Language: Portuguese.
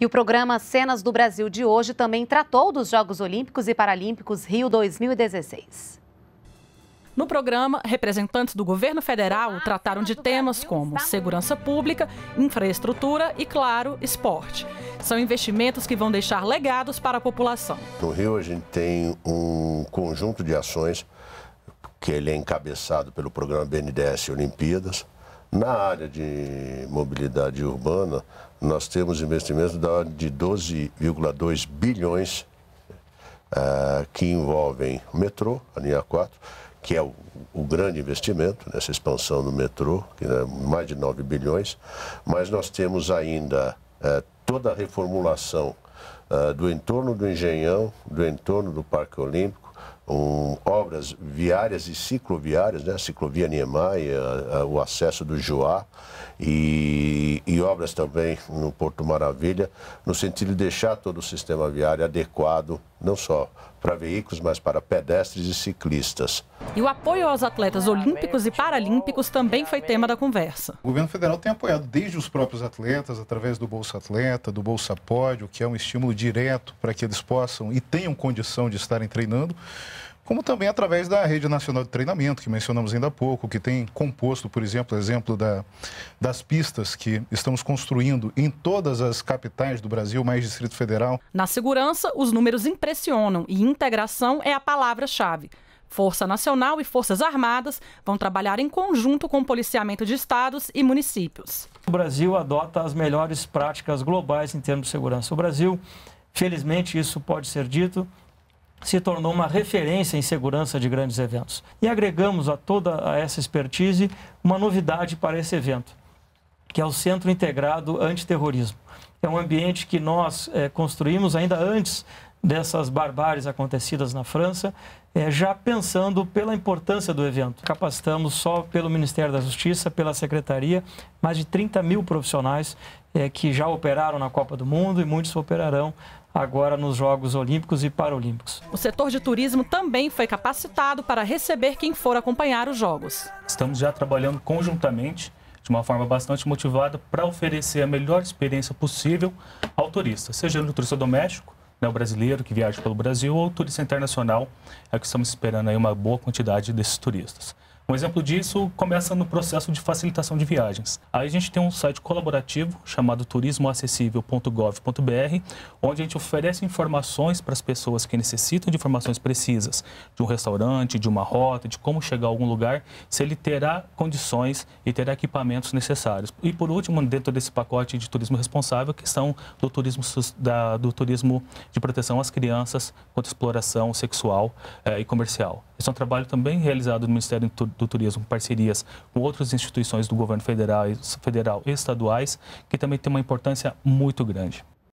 E o programa Cenas do Brasil de hoje também tratou dos Jogos Olímpicos e Paralímpicos Rio 2016. No programa, representantes do governo federal ah, trataram de temas como segurança pública, infraestrutura e, claro, esporte. São investimentos que vão deixar legados para a população. No Rio, a gente tem um conjunto de ações que ele é encabeçado pelo programa BNDES Olimpíadas, na área de mobilidade urbana, nós temos investimentos da ordem de 12,2 bilhões uh, que envolvem o metrô, a linha 4, que é o, o grande investimento nessa expansão do metrô, que é mais de 9 bilhões, mas nós temos ainda uh, toda a reformulação uh, do entorno do Engenhão, do entorno do Parque Olímpico, um, obras viárias e cicloviárias, né? ciclovia Niemeyer, o acesso do Joá e, e, obras também no Porto Maravilha, no sentido de deixar todo o sistema viário adequado, não só para veículos, mas para pedestres e ciclistas. E o apoio aos atletas olímpicos e paralímpicos também foi tema da conversa. O governo federal tem apoiado desde os próprios atletas, através do Bolsa Atleta, do Bolsa Pódio, que é um estímulo direto para que eles possam e tenham condição de estarem treinando, como também através da Rede Nacional de Treinamento, que mencionamos ainda há pouco, que tem composto, por exemplo, exemplo da, das pistas que estamos construindo em todas as capitais do Brasil, mais Distrito Federal. Na segurança, os números impressionam e integração é a palavra-chave. Força Nacional e Forças Armadas vão trabalhar em conjunto com o policiamento de estados e municípios. O Brasil adota as melhores práticas globais em termos de segurança. O Brasil, felizmente, isso pode ser dito, se tornou uma referência em segurança de grandes eventos. E agregamos a toda essa expertise uma novidade para esse evento, que é o Centro Integrado Antiterrorismo. É um ambiente que nós é, construímos ainda antes dessas barbáries acontecidas na França, é, já pensando pela importância do evento. Capacitamos só pelo Ministério da Justiça, pela Secretaria, mais de 30 mil profissionais é, que já operaram na Copa do Mundo e muitos operarão agora nos Jogos Olímpicos e Paralímpicos. O setor de turismo também foi capacitado para receber quem for acompanhar os Jogos. Estamos já trabalhando conjuntamente de uma forma bastante motivada para oferecer a melhor experiência possível ao turista, seja no turista doméstico, né, o brasileiro que viaja pelo Brasil ou o turista internacional, é que estamos esperando aí uma boa quantidade desses turistas. Um exemplo disso começa no processo de facilitação de viagens. Aí a gente tem um site colaborativo chamado turismoacessível.gov.br, onde a gente oferece informações para as pessoas que necessitam de informações precisas de um restaurante, de uma rota, de como chegar a algum lugar, se ele terá condições e terá equipamentos necessários. E por último, dentro desse pacote de turismo responsável, que são do turismo, da, do turismo de proteção às crianças contra exploração sexual eh, e comercial. Esse é um trabalho também realizado no Ministério do Turismo, parcerias com outras instituições do governo federal, federal e estaduais, que também tem uma importância muito grande.